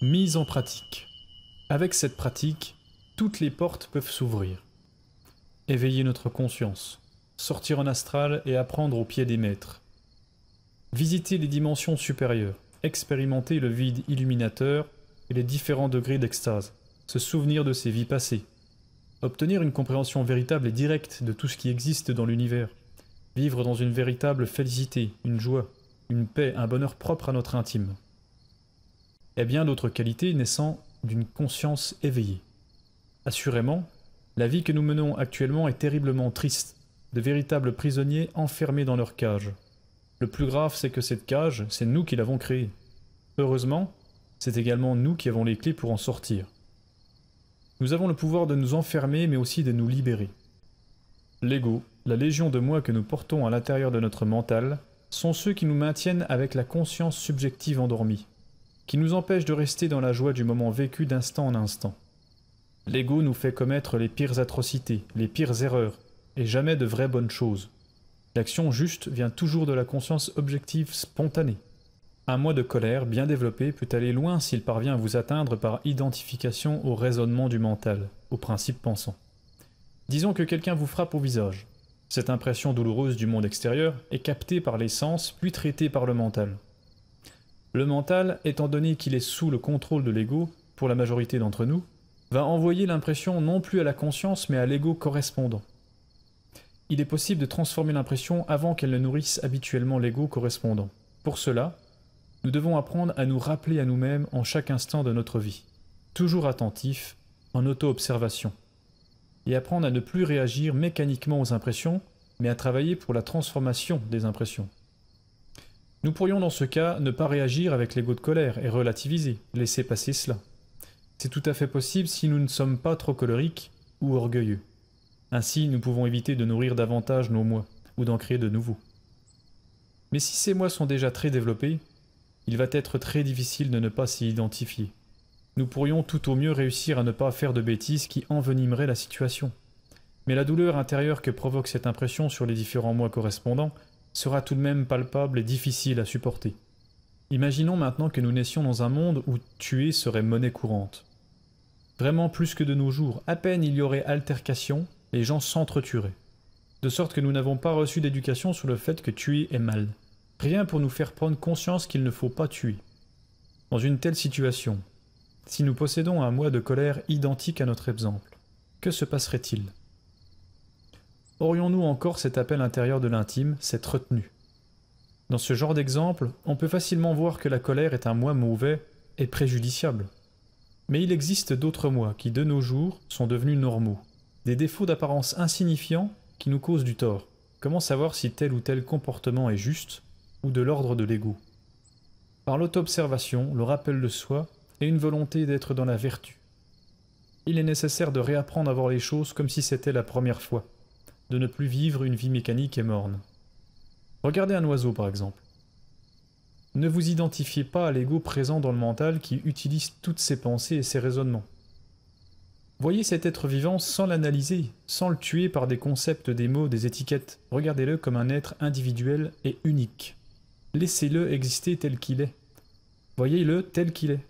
Mise en pratique. Avec cette pratique, toutes les portes peuvent s'ouvrir. Éveiller notre conscience, sortir en astral et apprendre au pied des maîtres. Visiter les dimensions supérieures, expérimenter le vide illuminateur et les différents degrés d'extase, se souvenir de ses vies passées. Obtenir une compréhension véritable et directe de tout ce qui existe dans l'univers. Vivre dans une véritable félicité, une joie, une paix, un bonheur propre à notre intime et bien d'autres qualités naissant d'une conscience éveillée. Assurément, la vie que nous menons actuellement est terriblement triste, de véritables prisonniers enfermés dans leur cage. Le plus grave, c'est que cette cage, c'est nous qui l'avons créée. Heureusement, c'est également nous qui avons les clés pour en sortir. Nous avons le pouvoir de nous enfermer, mais aussi de nous libérer. L'ego, la légion de moi que nous portons à l'intérieur de notre mental, sont ceux qui nous maintiennent avec la conscience subjective endormie qui nous empêche de rester dans la joie du moment vécu d'instant en instant. L'ego nous fait commettre les pires atrocités, les pires erreurs, et jamais de vraies bonnes choses. L'action juste vient toujours de la conscience objective spontanée. Un mois de colère bien développé peut aller loin s'il parvient à vous atteindre par identification au raisonnement du mental, au principe pensant. Disons que quelqu'un vous frappe au visage. Cette impression douloureuse du monde extérieur est captée par les sens puis traitée par le mental. Le mental, étant donné qu'il est sous le contrôle de l'ego, pour la majorité d'entre nous, va envoyer l'impression non plus à la conscience mais à l'ego correspondant. Il est possible de transformer l'impression avant qu'elle ne nourrisse habituellement l'ego correspondant. Pour cela, nous devons apprendre à nous rappeler à nous-mêmes en chaque instant de notre vie, toujours attentifs, en auto-observation, et apprendre à ne plus réagir mécaniquement aux impressions, mais à travailler pour la transformation des impressions. Nous pourrions dans ce cas ne pas réagir avec l'ego de colère et relativiser, laisser passer cela. C'est tout à fait possible si nous ne sommes pas trop colériques ou orgueilleux. Ainsi, nous pouvons éviter de nourrir davantage nos mois ou d'en créer de nouveaux. Mais si ces mois sont déjà très développés, il va être très difficile de ne pas s'y identifier. Nous pourrions tout au mieux réussir à ne pas faire de bêtises qui envenimeraient la situation. Mais la douleur intérieure que provoque cette impression sur les différents mois correspondants sera tout de même palpable et difficile à supporter. Imaginons maintenant que nous naissions dans un monde où tuer serait monnaie courante. Vraiment plus que de nos jours, à peine il y aurait altercation, les gens s'entretueraient. De sorte que nous n'avons pas reçu d'éducation sur le fait que tuer est mal. Rien pour nous faire prendre conscience qu'il ne faut pas tuer. Dans une telle situation, si nous possédons un mois de colère identique à notre exemple, que se passerait-il aurions-nous encore cet appel intérieur de l'intime, cette retenue Dans ce genre d'exemple, on peut facilement voir que la colère est un moi mauvais et préjudiciable. Mais il existe d'autres moi qui, de nos jours, sont devenus normaux, des défauts d'apparence insignifiants qui nous causent du tort. Comment savoir si tel ou tel comportement est juste ou de l'ordre de l'ego Par l'auto-observation, le rappel de soi et une volonté d'être dans la vertu. Il est nécessaire de réapprendre à voir les choses comme si c'était la première fois de ne plus vivre une vie mécanique et morne. Regardez un oiseau par exemple. Ne vous identifiez pas à l'ego présent dans le mental qui utilise toutes ses pensées et ses raisonnements. Voyez cet être vivant sans l'analyser, sans le tuer par des concepts, des mots, des étiquettes. Regardez-le comme un être individuel et unique. Laissez-le exister tel qu'il est. Voyez-le tel qu'il est.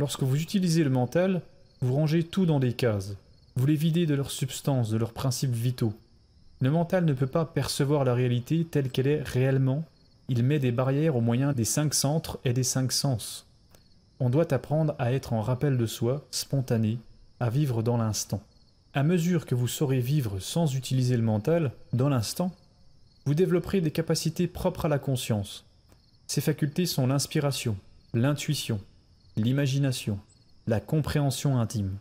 Lorsque vous utilisez le mental, vous rangez tout dans des cases. Vous les videz de leur substance, de leurs principes vitaux. Le mental ne peut pas percevoir la réalité telle qu'elle est réellement. Il met des barrières au moyen des cinq centres et des cinq sens. On doit apprendre à être en rappel de soi, spontané, à vivre dans l'instant. À mesure que vous saurez vivre sans utiliser le mental, dans l'instant, vous développerez des capacités propres à la conscience. Ces facultés sont l'inspiration, l'intuition, l'imagination, la compréhension intime.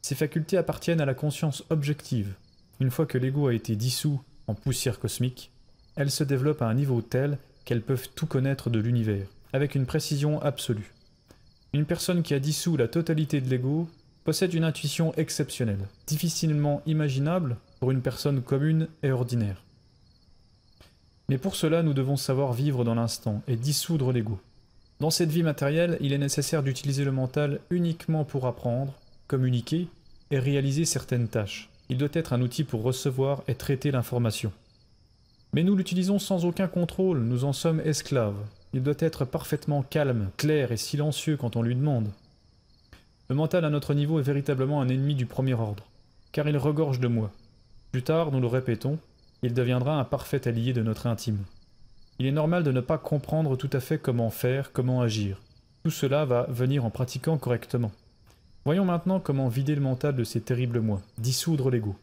Ces facultés appartiennent à la conscience objective, une fois que l'ego a été dissous en poussière cosmique, elle se développe à un niveau tel qu'elles peuvent tout connaître de l'univers, avec une précision absolue. Une personne qui a dissous la totalité de l'ego possède une intuition exceptionnelle, difficilement imaginable pour une personne commune et ordinaire. Mais pour cela, nous devons savoir vivre dans l'instant et dissoudre l'ego. Dans cette vie matérielle, il est nécessaire d'utiliser le mental uniquement pour apprendre, communiquer et réaliser certaines tâches. Il doit être un outil pour recevoir et traiter l'information. Mais nous l'utilisons sans aucun contrôle, nous en sommes esclaves. Il doit être parfaitement calme, clair et silencieux quand on lui demande. Le mental à notre niveau est véritablement un ennemi du premier ordre, car il regorge de moi. Plus tard, nous le répétons, il deviendra un parfait allié de notre intime. Il est normal de ne pas comprendre tout à fait comment faire, comment agir. Tout cela va venir en pratiquant correctement. Voyons maintenant comment vider le mental de ces terribles mois, dissoudre l'ego.